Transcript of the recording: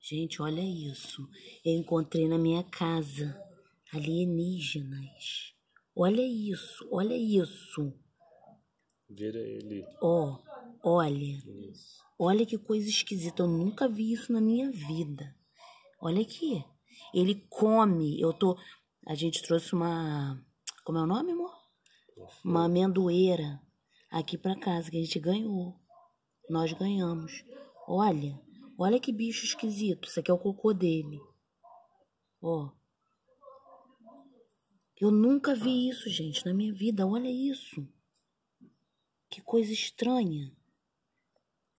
Gente, olha isso. Eu encontrei na minha casa alienígenas. Olha isso, olha isso. Vira ele. Ó, oh, olha. Isso. Olha que coisa esquisita. Eu nunca vi isso na minha vida. Olha aqui. Ele come. Eu tô. A gente trouxe uma. Como é o nome, amor? Uma amendoeira aqui para casa que a gente ganhou. Nós ganhamos. Olha. Olha que bicho esquisito. Isso aqui é o cocô dele. Ó. Eu nunca vi isso, gente, na minha vida. Olha isso. Que coisa estranha.